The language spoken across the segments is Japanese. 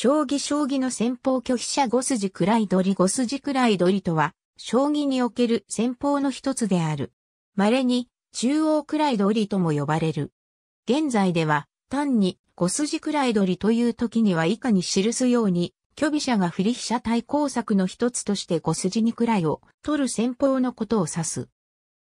将棋将棋の先方拒否者五筋くらい取り五筋くらい取りとは、将棋における先方の一つである。稀に、中央くらい取りとも呼ばれる。現在では、単に五筋くらい取りという時には以下に記すように、虚備者が振り飛車対抗策の一つとして五筋にくらいを取る先方のことを指す。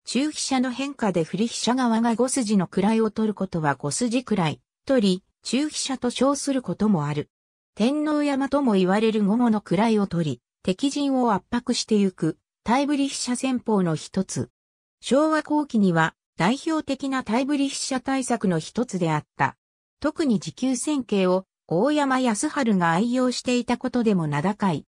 中飛車の変化で振り飛車側が五筋の位を取ることは五筋くらい、取り、中飛車と称することもある。天皇山とも言われる午後の位を取り、敵陣を圧迫してゆく、タイブリッシ車戦法の一つ。昭和後期には代表的なタイブリッシ車対策の一つであった。特に時給戦型を大山康春が愛用していたことでも名高い。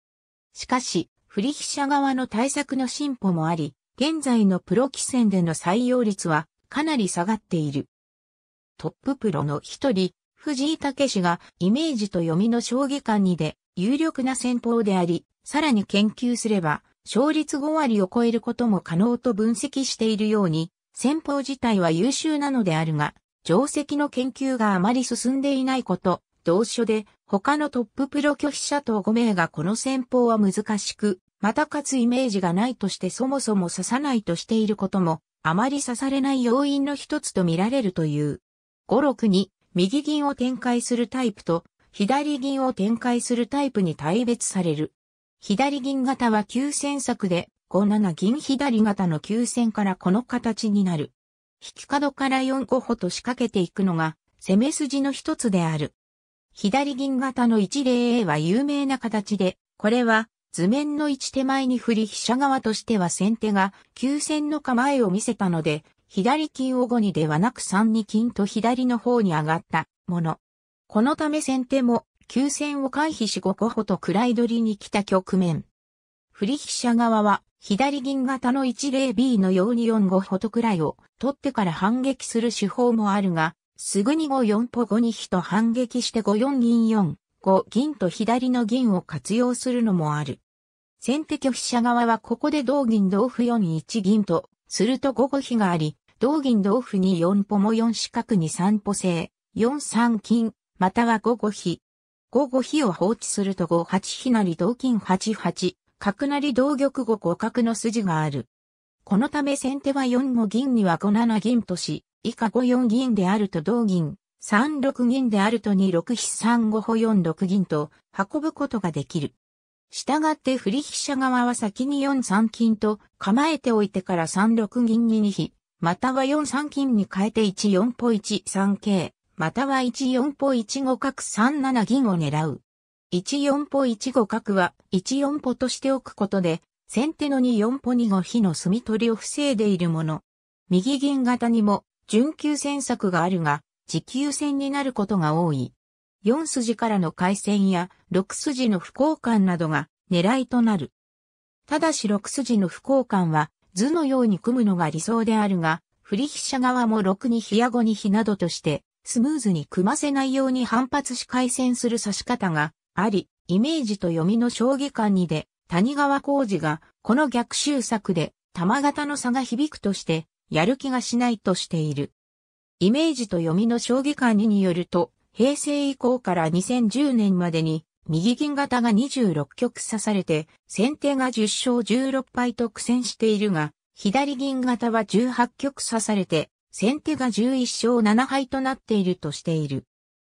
しかし、振り飛車側の対策の進歩もあり、現在のプロ棋戦での採用率はかなり下がっている。トッププロの一人、藤井武がイメージと読みの将棋観にで有力な戦法であり、さらに研究すれば、勝率5割を超えることも可能と分析しているように、戦法自体は優秀なのであるが、定石の研究があまり進んでいないこと、同書で他のトッププロ拒否者等5名がこの戦法は難しく、またかつイメージがないとしてそもそも刺さないとしていることも、あまり刺されない要因の一つと見られるという。562右銀を展開するタイプと、左銀を展開するタイプに大別される。左銀型は急戦策で、5七銀左型の急戦からこの形になる。引き角から4五歩と仕掛けていくのが、攻め筋の一つである。左銀型の 1A は有名な形で、これは図面の一手前に振り飛車側としては先手が急戦の構えを見せたので、左金を5にではなく3に金と左の方に上がったもの。このため先手も、急戦を回避し5個歩と位取りに来た局面。振り飛車側は、左銀型の 10B のように4五歩と位いを取ってから反撃する手法もあるが、すぐに5四歩5二飛と反撃して5四銀4、5銀と左の銀を活用するのもある。先手拒飛車側はここで同銀同歩4一銀と、すると5五飛があり、同銀同歩に4歩も4四角に3歩制、4三金、または5五飛。5五飛を放置すると5八飛り同金8八、角成同玉5五角の筋がある。このため先手は4五銀には5七銀とし、以下5四銀であると同銀、3六銀であると2六飛3五歩4六銀と運ぶことができる。したがって振り飛車側は先に4三金と構えておいてから3六銀に2飛、または4三金に変えて1四歩1三桂、または1四歩1五角3七銀を狙う。1四歩1五角は1四歩としておくことで、先手の2四歩2五比の墨取りを防いでいるもの。右銀型にも、準急戦策があるが、持久戦になることが多い。4筋からの回線や6筋の不交換などが狙いとなる。ただし6筋の不交換は図のように組むのが理想であるが、振り飛車側も6に飛や5に飛などとして、スムーズに組ませないように反発し回線する指し方があり、イメージと読みの将棋観にで、谷川浩二が、この逆襲策で、玉型の差が響くとして、やる気がしないとしている。イメージと読みの将棋観にによると、平成以降から2010年までに、右銀型が26局刺されて、先手が10勝16敗と苦戦しているが、左銀型は18局刺されて、先手が11勝7敗となっているとしている。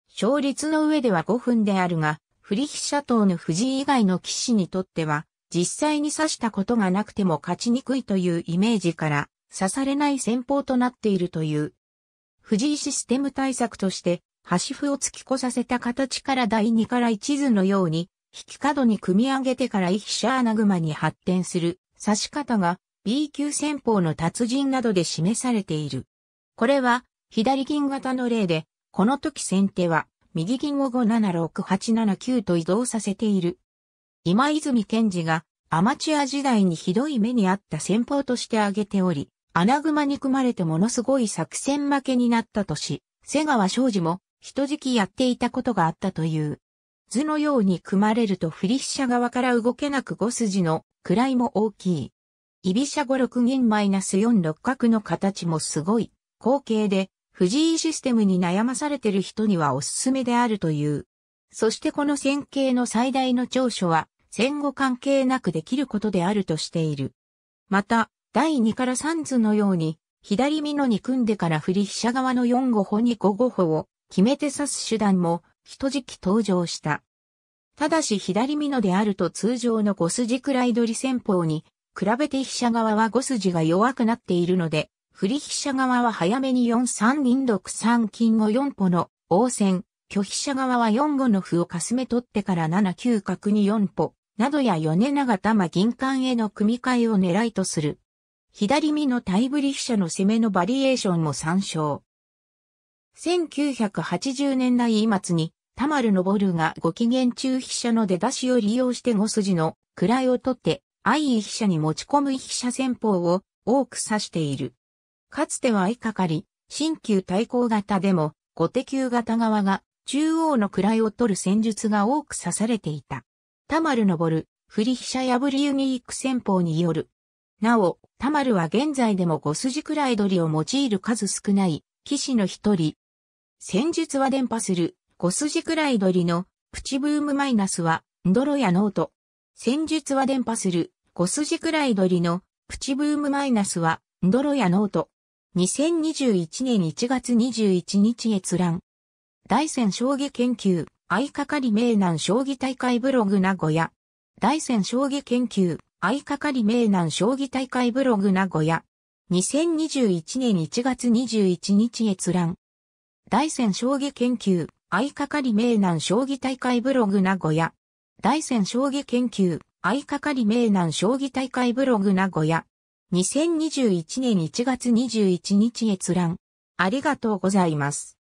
勝率の上では5分であるが、振り飛車党の藤井以外の騎士にとっては、実際に刺したことがなくても勝ちにくいというイメージから、刺されない戦法となっているという。藤井システム対策として、端符を突き越させた形から第二から一図のように、引き角に組み上げてから一飛車穴熊に発展する指し方が B 級戦法の達人などで示されている。これは左銀型の例で、この時先手は右銀を576879と移動させている。今泉健二がアマチュア時代にひどい目にあった戦法として挙げており、穴熊に組まれてものすごい作戦負けになったとし、瀬川昌司も人じきやっていたことがあったという。図のように組まれると振り飛車側から動けなく5筋の位も大きい。居飛車5 6銀マイナス -4 六角の形もすごい光景で、藤井システムに悩まされてる人にはおすすめであるという。そしてこの線形の最大の長所は、戦後関係なくできることであるとしている。また、第2から3図のように、左美濃に組んでから振り飛車側の4五歩に5五歩を決めて刺す手段も、人時期登場した。ただし左美濃であると通常の5筋くらい取り戦法に、比べて飛車側は5筋が弱くなっているので、振り飛車側は早めに4三銀6三金を4歩の応戦、拒飛車側は4五の歩をかすめ取ってから7九角に4歩、などや米長玉銀冠への組み替えを狙いとする。左身の対振り飛車の攻めのバリエーションも参照。1980年代末に、田丸昇がご機嫌中飛車の出だしを利用して5筋の位を取って、相位飛車に持ち込む飛車戦法を多く指している。かつては相掛かり、新旧対抗型でも、後手級型側が中央の位を取る戦術が多く指されていた。田丸昇、振り飛車破りユニーク戦法による。なお、田丸は現在でも5筋くらい取りを用いる数少ない、騎士の一人、戦術は伝播する、5筋くらい取りの、プチブームマイナスは、んドロやノート。戦術は伝播する、5筋くらい取りの、プチブームマイナスは、んドロやノート。2021年1月21日閲覧。大戦将棋研究、相掛かり名南将棋大会ブログ名古屋。大戦将棋研究、相掛かり名南将棋大会ブログ名古屋。2021年1月21日閲覧。大戦将棋研究、相掛かり名南将棋大会ブログ名古屋。大戦将棋研究、相掛かり名南将棋大会ブログ名古屋。2021年1月21日閲覧。ありがとうございます。